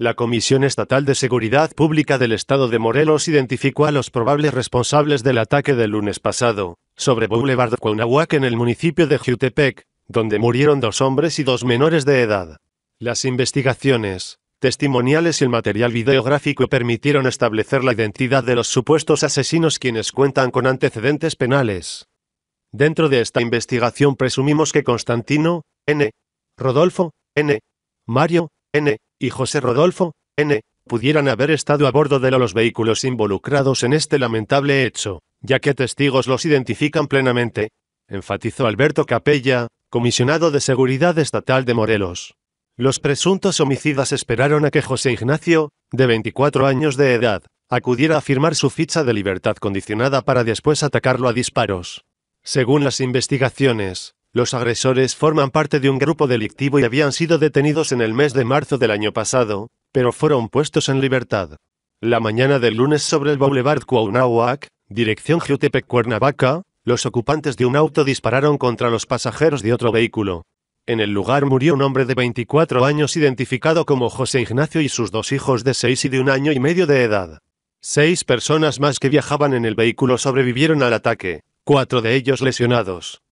La Comisión Estatal de Seguridad Pública del Estado de Morelos identificó a los probables responsables del ataque del lunes pasado, sobre Boulevard Cuauhnahuac en el municipio de Jutepec, donde murieron dos hombres y dos menores de edad. Las investigaciones, testimoniales y el material videográfico permitieron establecer la identidad de los supuestos asesinos quienes cuentan con antecedentes penales. Dentro de esta investigación presumimos que Constantino, N. Rodolfo, N. Mario, N. y José Rodolfo N. pudieran haber estado a bordo de los vehículos involucrados en este lamentable hecho, ya que testigos los identifican plenamente, enfatizó Alberto Capella, comisionado de Seguridad Estatal de Morelos. Los presuntos homicidas esperaron a que José Ignacio, de 24 años de edad, acudiera a firmar su ficha de libertad condicionada para después atacarlo a disparos. Según las investigaciones, los agresores forman parte de un grupo delictivo y habían sido detenidos en el mes de marzo del año pasado, pero fueron puestos en libertad. La mañana del lunes sobre el Boulevard Cuauhnáhuac, dirección Jutepec Cuernavaca, los ocupantes de un auto dispararon contra los pasajeros de otro vehículo. En el lugar murió un hombre de 24 años identificado como José Ignacio y sus dos hijos de 6 y de un año y medio de edad. Seis personas más que viajaban en el vehículo sobrevivieron al ataque, cuatro de ellos lesionados.